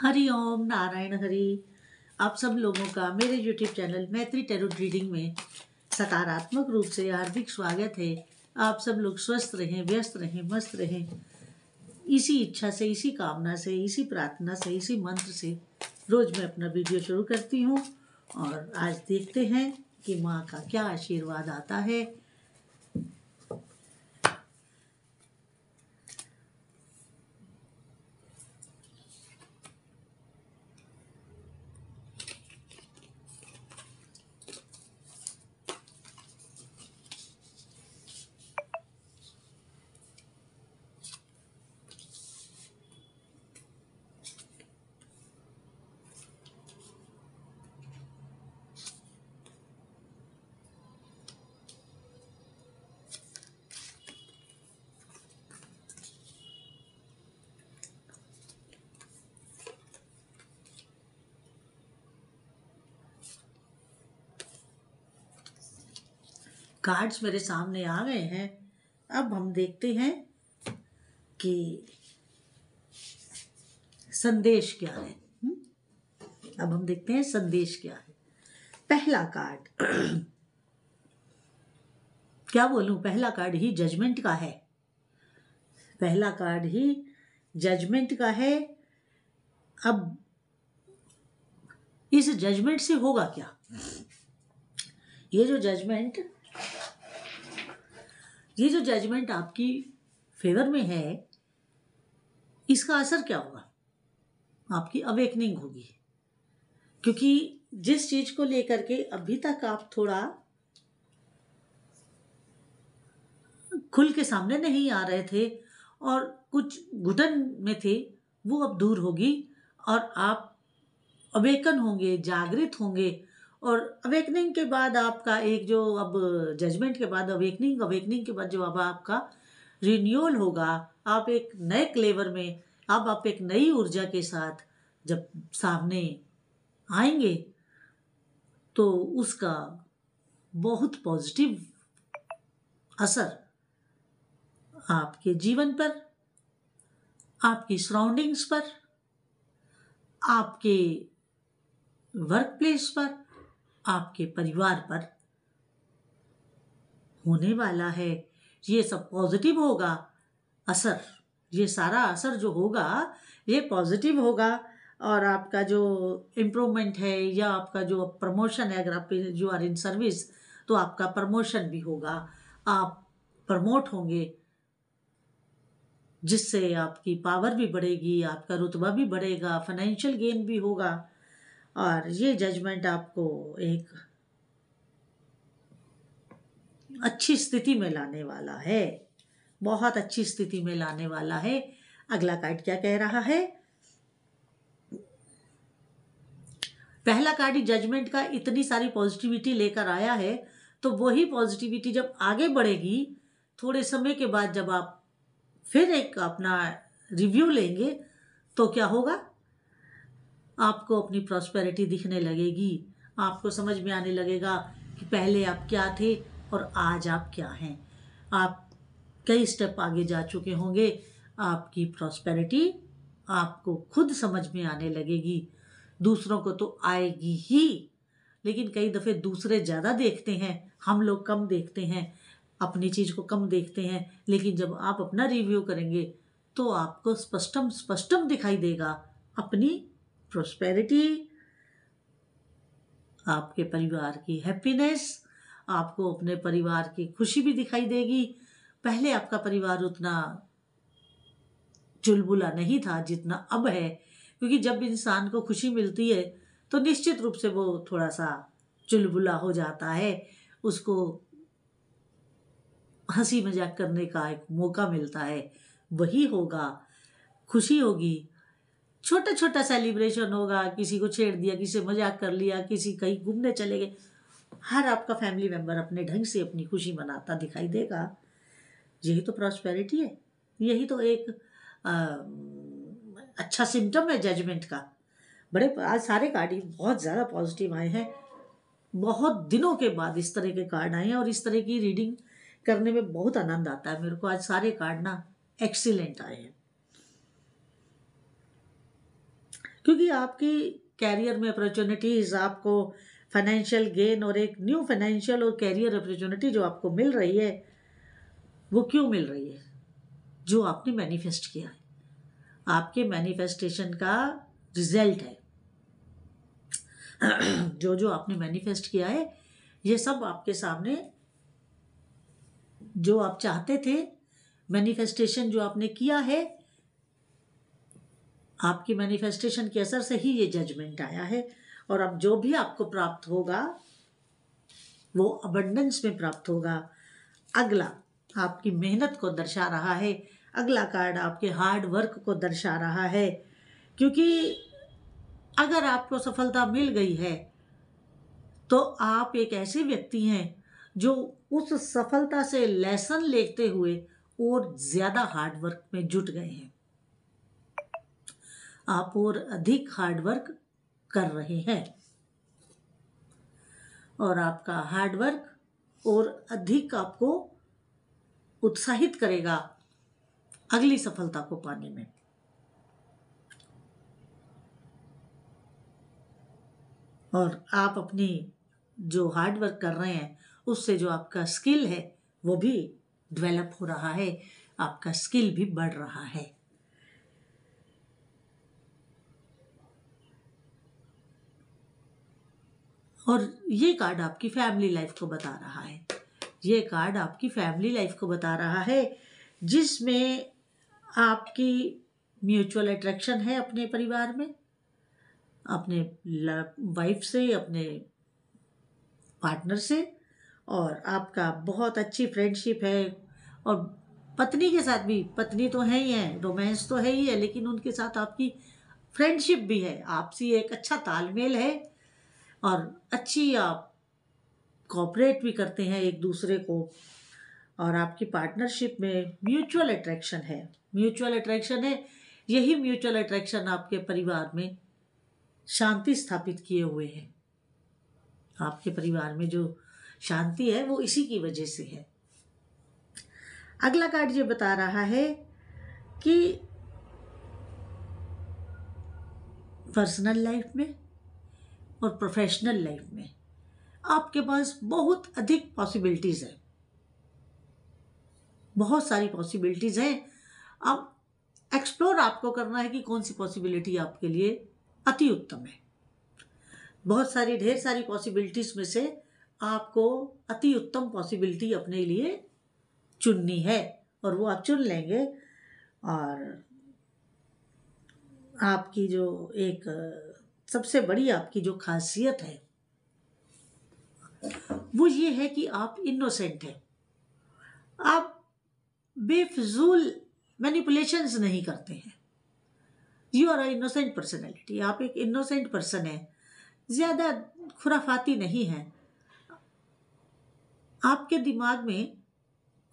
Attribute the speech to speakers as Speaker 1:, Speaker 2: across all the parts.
Speaker 1: हरी ओम नारायण हरी आप सब लोगों का मेरे YouTube channel Maitri tarot reading में सकारात्मक रूप से हार्दिक स्वागत है आप सब लोग स्वस्थ रहें व्यस्त रहें मस्त रहें इसी इच्छा से इसी कामना से इसी प्रार्थना से इसी मंत्र से रोज़ मैं अपना वीडियो शुरू करती हूँ और आज देखते हैं कि माँ का क्या आशीर्वाद आता है कार्ड्स मेरे सामने आ गए हैं अब हम देखते हैं कि संदेश क्या है हम्म? अब हम देखते हैं संदेश क्या है पहला कार्ड क्या बोलूं पहला कार्ड ही जजमेंट का है पहला कार्ड ही जजमेंट का है अब इस जजमेंट से होगा क्या ये जो जजमेंट ये जो जजमेंट आपकी फेवर में है इसका असर क्या होगा आपकी अवेकनिंग होगी क्योंकि जिस चीज को लेकर के अभी तक आप थोड़ा खुल के सामने नहीं आ रहे थे और कुछ घुटन में थे वो अब दूर होगी और आप अवेकन होंगे जागृत होंगे और अवेकनिंग के बाद आपका एक जो अब जजमेंट के बाद अवेकनिंग अवेकनिंग के बाद जो अब आपका रिन्यूअल होगा आप एक नए क्लेवर में अब आप एक नई ऊर्जा के साथ जब सामने आएंगे तो उसका बहुत पॉजिटिव असर आपके जीवन पर आपकी सराउंडिंग्स पर आपके वर्क प्लेस पर आपके परिवार पर होने वाला है ये सब पॉजिटिव होगा असर ये सारा असर जो होगा ये पॉजिटिव होगा और आपका जो इम्प्रूवमेंट है या आपका जो प्रमोशन है अगर आप यू आर इन सर्विस तो आपका प्रमोशन भी होगा आप प्रमोट होंगे जिससे आपकी पावर भी बढ़ेगी आपका रुतबा भी बढ़ेगा फाइनेंशियल गेन भी होगा और ये जजमेंट आपको एक अच्छी स्थिति में लाने वाला है बहुत अच्छी स्थिति में लाने वाला है अगला कार्ड क्या कह रहा है पहला कार्ड जजमेंट का इतनी सारी पॉजिटिविटी लेकर आया है तो वही पॉजिटिविटी जब आगे बढ़ेगी थोड़े समय के बाद जब आप फिर एक अपना रिव्यू लेंगे तो क्या होगा आपको अपनी प्रॉस्पेरिटी दिखने लगेगी आपको समझ में आने लगेगा कि पहले आप क्या थे और आज आप क्या हैं आप कई स्टेप आगे जा चुके होंगे आपकी प्रॉस्पेरिटी आपको खुद समझ में आने लगेगी दूसरों को तो आएगी ही लेकिन कई दफ़े दूसरे ज़्यादा देखते हैं हम लोग कम देखते हैं अपनी चीज़ को कम देखते हैं लेकिन जब आप अपना रिव्यू करेंगे तो आपको स्पष्टम स्पष्टम दिखाई देगा अपनी प्रोस्पेरिटी आपके परिवार की हैप्पीनेस आपको अपने परिवार की खुशी भी दिखाई देगी पहले आपका परिवार उतना चुलबुला नहीं था जितना अब है क्योंकि जब इंसान को खुशी मिलती है तो निश्चित रूप से वो थोड़ा सा चुलबुला हो जाता है उसको हंसी मजाक करने का एक मौका मिलता है वही होगा खुशी होगी छोटा छोटा सेलिब्रेशन होगा किसी को छेड़ दिया किसी से मजाक कर लिया किसी कहीं घूमने चले गए हर आपका फैमिली मेम्बर अपने ढंग से अपनी खुशी मनाता दिखाई देगा यही तो प्रॉस्पेरिटी है यही तो एक आ, अच्छा सिम्टम है जजमेंट का बड़े आज सारे कार्ड ही बहुत ज़्यादा पॉजिटिव आए हैं बहुत दिनों के बाद इस तरह के कार्ड आए हैं और इस तरह की रीडिंग करने में बहुत आनंद आता है मेरे को आज सारे कार्ड ना एक्सीलेंट आए हैं क्योंकि आपकी कैरियर में अपॉर्चुनिटीज़ आपको फाइनेंशियल गेन और एक न्यू फाइनेंशियल और कैरियर अपॉर्चुनिटी जो आपको मिल रही है वो क्यों मिल रही है जो आपने मैनिफेस्ट किया है आपके मैनिफेस्टेशन का रिजल्ट है जो जो आपने मैनिफेस्ट किया है ये सब आपके सामने जो आप चाहते थे मैनिफेस्टेशन जो आपने किया है आपकी मैनिफेस्टेशन के असर से ही ये जजमेंट आया है और अब जो भी आपको प्राप्त होगा वो अबंडेंस में प्राप्त होगा अगला आपकी मेहनत को दर्शा रहा है अगला कार्ड आपके हार्ड वर्क को दर्शा रहा है क्योंकि अगर आपको सफलता मिल गई है तो आप एक ऐसे व्यक्ति हैं जो उस सफलता से लेसन लेते हुए और ज़्यादा हार्ड वर्क में जुट गए हैं आप और अधिक हार्डवर्क कर रहे हैं और आपका हार्डवर्क और अधिक आपको उत्साहित करेगा अगली सफलता को पाने में और आप अपनी जो हार्डवर्क कर रहे हैं उससे जो आपका स्किल है वो भी डेवलप हो रहा है आपका स्किल भी बढ़ रहा है और ये कार्ड आपकी फैमिली लाइफ को बता रहा है ये कार्ड आपकी फैमिली लाइफ को बता रहा है जिसमें आपकी म्यूचुअल अट्रैक्शन है अपने परिवार में अपने वाइफ से अपने पार्टनर से और आपका बहुत अच्छी फ्रेंडशिप है और पत्नी के साथ भी पत्नी तो है ही है रोमांस तो है ही है लेकिन उनके साथ आपकी फ्रेंडशिप भी है आपसी एक अच्छा तालमेल है और अच्छी आप कॉपरेट भी करते हैं एक दूसरे को और आपकी पार्टनरशिप में म्यूचुअल अट्रैक्शन है म्यूचुअल अट्रैक्शन है यही म्यूचुअल अट्रैक्शन आपके परिवार में शांति स्थापित किए हुए हैं आपके परिवार में जो शांति है वो इसी की वजह से है अगला कार्ड ये बता रहा है कि पर्सनल लाइफ में और प्रोफेशनल लाइफ में आपके पास बहुत अधिक पॉसिबिलिटीज़ हैं बहुत सारी पॉसिबिलिटीज़ हैं अब एक्सप्लोर आपको करना है कि कौन सी पॉसिबिलिटी आपके लिए अति उत्तम है बहुत सारी ढेर सारी पॉसिबिलिटीज़ में से आपको अति उत्तम पॉसिबिलिटी अपने लिए चुननी है और वो आप चुन लेंगे और आपकी जो एक सबसे बड़ी आपकी जो खासियत है वो ये है कि आप इनोसेंट हैं आप बेफजूल मैनिपुलेशंस नहीं करते हैं यू आर इनोसेंट पर्सनैलिटी आप एक इनोसेंट पर्सन हैं ज़्यादा खुराफाती नहीं है आपके दिमाग में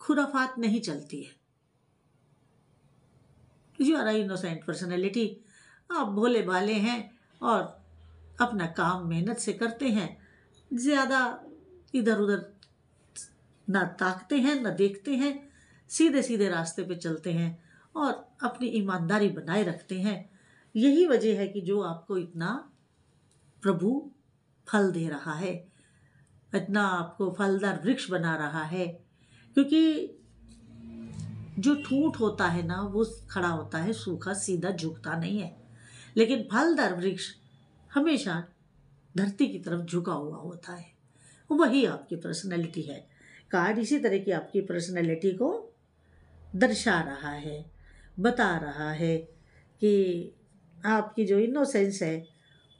Speaker 1: खुराफात नहीं चलती है यू आर इनोसेंट पर्सनैलिटी आप भोले भाले हैं और अपना काम मेहनत से करते हैं ज़्यादा इधर उधर ना ताकते हैं ना देखते हैं सीधे सीधे रास्ते पे चलते हैं और अपनी ईमानदारी बनाए रखते हैं यही वजह है कि जो आपको इतना प्रभु फल दे रहा है इतना आपको फलदार वृक्ष बना रहा है क्योंकि जो ठूठ होता है ना वो खड़ा होता है सूखा सीधा झुकता नहीं है लेकिन फलदार वृक्ष हमेशा धरती की तरफ झुका हुआ होता है वही आपकी पर्सनैलिटी है कार्ड इसी तरह की आपकी पर्सनैलिटी को दर्शा रहा है बता रहा है कि आपकी जो इनोसेंस है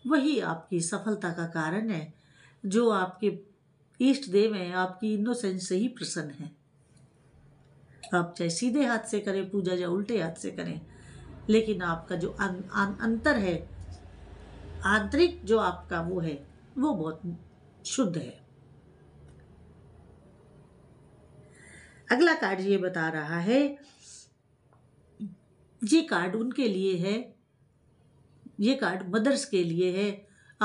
Speaker 1: वही आपकी सफलता का कारण है जो आपके ईष्ट देव हैं आपकी इनोसेंस से ही प्रसन्न है आप चाहे सीधे हाथ से करें पूजा या उल्टे हाथ से करें लेकिन आपका जो अं, अं, अंतर है आंतरिक जो आपका वो है वो बहुत शुद्ध है अगला कार्ड ये बता रहा है ये कार्ड उनके लिए है ये कार्ड मदर्स के लिए है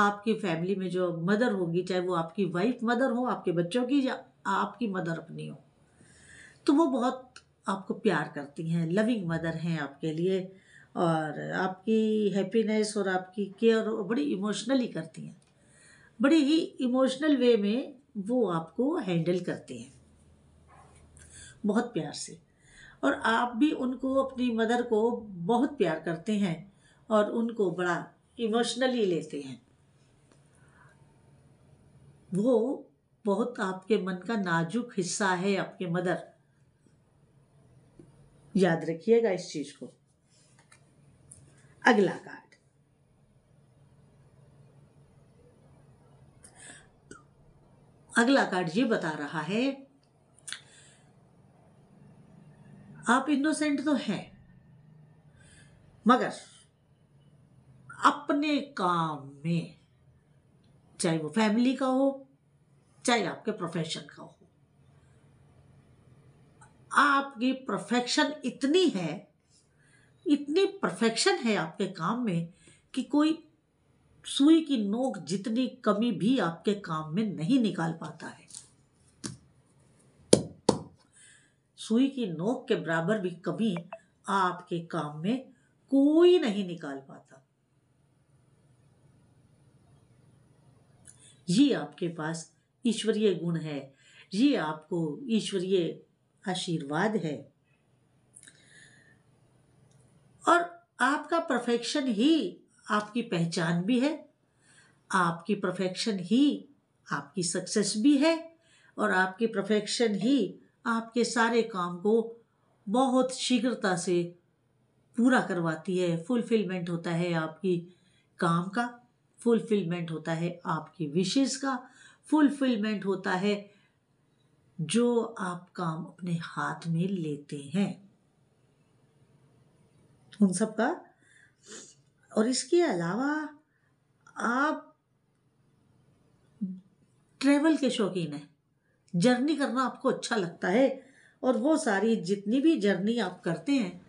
Speaker 1: आपकी फैमिली में जो मदर होगी चाहे वो आपकी वाइफ मदर हो आपके बच्चों की या आपकी मदर अपनी हो तो वो बहुत आपको प्यार करती हैं लविंग मदर हैं आपके लिए और आपकी हैप्पीनेस और आपकी केयर बड़ी इमोशनली करती हैं बड़े ही इमोशनल वे में वो आपको हैंडल करते हैं बहुत प्यार से और आप भी उनको अपनी मदर को बहुत प्यार करते हैं और उनको बड़ा इमोशनली लेते हैं वो बहुत आपके मन का नाजुक हिस्सा है आपके मदर याद रखिएगा इस चीज़ को अगला कार्ड अगला कार्ड ये बता रहा है आप इनोसेंट तो हैं मगर अपने काम में चाहे वो फैमिली का हो चाहे आपके प्रोफेशन का हो आपकी प्रोफेशन इतनी है इतनी परफेक्शन है आपके काम में कि कोई सुई की नोक जितनी कमी भी आपके काम में नहीं निकाल पाता है सुई की नोक के बराबर भी कमी आपके काम में कोई नहीं निकाल पाता ये आपके पास ईश्वरीय गुण है ये आपको ईश्वरीय आशीर्वाद है आपका परफेक्शन ही आपकी पहचान भी है आपकी परफेक्शन ही आपकी सक्सेस भी है और आपकी परफेक्शन ही आपके सारे काम को बहुत शीघ्रता से पूरा करवाती है फुलफिलमेंट होता है आपकी काम का फुलफिलमेंट होता है आपकी विशेष का फुलफिलमेंट होता है जो आप काम अपने हाथ में लेते हैं उन सब का और इसके अलावा आप ट्रैवल के शौकीन हैं जर्नी करना आपको अच्छा लगता है और वो सारी जितनी भी जर्नी आप करते हैं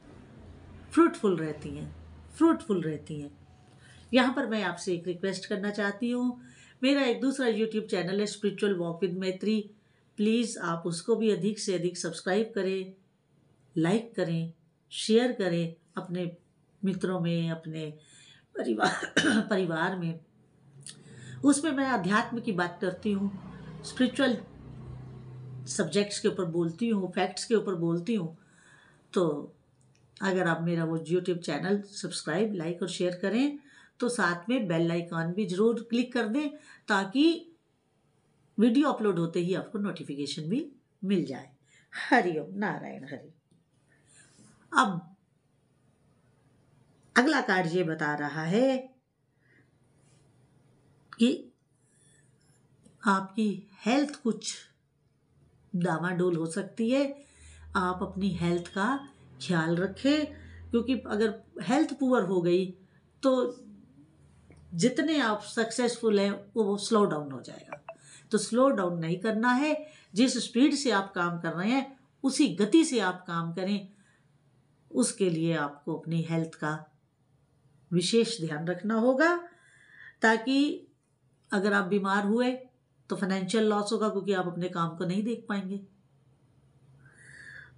Speaker 1: फ्रूटफुल रहती हैं फ्रूटफुल रहती हैं यहाँ पर मैं आपसे एक रिक्वेस्ट करना चाहती हूँ मेरा एक दूसरा यूट्यूब चैनल है spiritual walk with Maitri please आप उसको भी अधिक से अधिक सब्सक्राइब करें लाइक करें शेयर करें अपने मित्रों में अपने परिवार परिवार में उसमें मैं अध्यात्म की बात करती हूँ स्पिरिचुअल सब्जेक्ट्स के ऊपर बोलती हूँ फैक्ट्स के ऊपर बोलती हूँ तो अगर आप मेरा वो यूट्यूब चैनल सब्सक्राइब लाइक और शेयर करें तो साथ में बेल आइकॉन भी ज़रूर क्लिक कर दें ताकि वीडियो अपलोड होते ही आपको नोटिफिकेशन भी मिल जाए हरिओम नारायण हरि अब अगला कार्ड ये बता रहा है कि आपकी हेल्थ कुछ डावाडोल हो सकती है आप अपनी हेल्थ का ख्याल रखें क्योंकि अगर हेल्थ पुअर हो गई तो जितने आप सक्सेसफुल हैं वो स्लो डाउन हो जाएगा तो स्लो डाउन नहीं करना है जिस स्पीड से आप काम कर रहे हैं उसी गति से आप काम करें उसके लिए आपको अपनी हेल्थ का विशेष ध्यान रखना होगा ताकि अगर आप बीमार हुए तो फाइनेंशियल लॉस होगा क्योंकि आप अपने काम को नहीं देख पाएंगे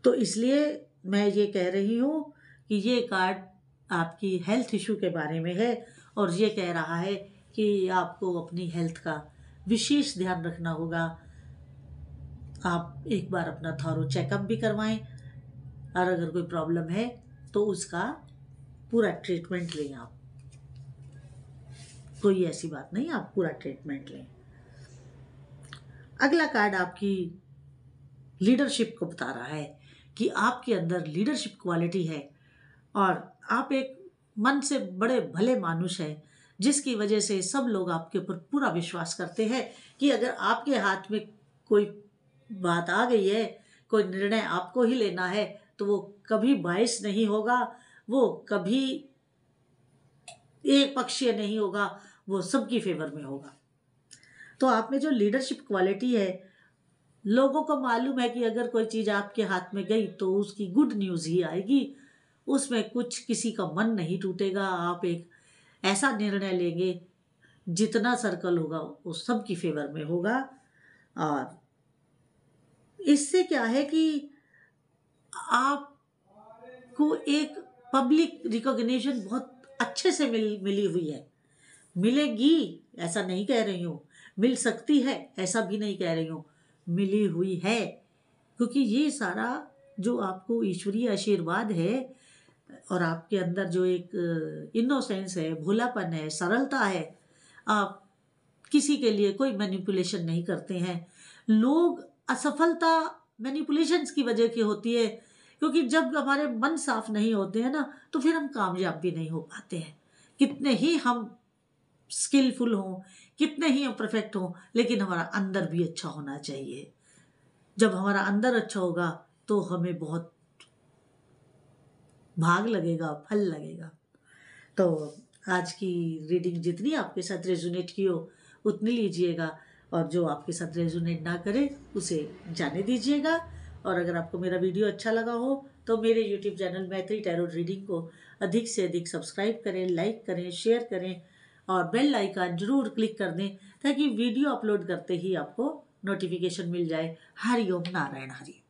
Speaker 1: तो इसलिए मैं ये कह रही हूँ कि ये कार्ड आपकी हेल्थ इशू के बारे में है और ये कह रहा है कि आपको अपनी हेल्थ का विशेष ध्यान रखना होगा आप एक बार अपना थॉरो चेकअप भी करवाएं और अगर कोई प्रॉब्लम है तो उसका पूरा ट्रीटमेंट लें आप कोई ऐसी बात नहीं आप पूरा ट्रीटमेंट लें अगला कार्ड आपकी लीडरशिप को बता रहा है कि आपके अंदर लीडरशिप क्वालिटी है और आप एक मन से बड़े भले मानुष हैं जिसकी वजह से सब लोग आपके ऊपर पूरा विश्वास करते हैं कि अगर आपके हाथ में कोई बात आ गई है कोई निर्णय आपको ही लेना है तो वो कभी बायस नहीं होगा वो कभी एक पक्षीय नहीं होगा वो सबकी फेवर में होगा तो आप में जो लीडरशिप क्वालिटी है लोगों को मालूम है कि अगर कोई चीज़ आपके हाथ में गई तो उसकी गुड न्यूज़ ही आएगी उसमें कुछ किसी का मन नहीं टूटेगा आप एक ऐसा निर्णय लेंगे जितना सर्कल होगा वो सबकी फेवर में होगा और इससे क्या है कि आपको एक पब्लिक रिकॉग्निशन बहुत अच्छे से मिल मिली हुई है मिलेगी ऐसा नहीं कह रही हूँ मिल सकती है ऐसा भी नहीं कह रही हूँ मिली हुई है क्योंकि ये सारा जो आपको ईश्वरीय आशीर्वाद है और आपके अंदर जो एक इनोसेंस है भोलापन है सरलता है आप किसी के लिए कोई मैनिपुलेशन नहीं करते हैं लोग असफलता मैनिपुलेशंस की वजह की होती है क्योंकि जब हमारे मन साफ नहीं होते हैं ना तो फिर हम कामयाब भी नहीं हो पाते हैं कितने ही हम स्किलफुल हों कितने ही हम परफेक्ट हों लेकिन हमारा अंदर भी अच्छा होना चाहिए जब हमारा अंदर अच्छा होगा तो हमें बहुत भाग लगेगा फल लगेगा तो आज की रीडिंग जितनी आपके साथ रेजुनेट की हो उतनी लीजिएगा और जो आपके साथ रेजुनेट ना करे उसे जाने दीजिएगा और अगर आपको मेरा वीडियो अच्छा लगा हो तो मेरे यूट्यूब चैनल मैत्री टैरोड रीडिंग को अधिक से अधिक सब्सक्राइब करें लाइक करें शेयर करें और बेल आइकन जरूर क्लिक कर दें ताकि वीडियो अपलोड करते ही आपको नोटिफिकेशन मिल जाए हरिओम नारायण हरि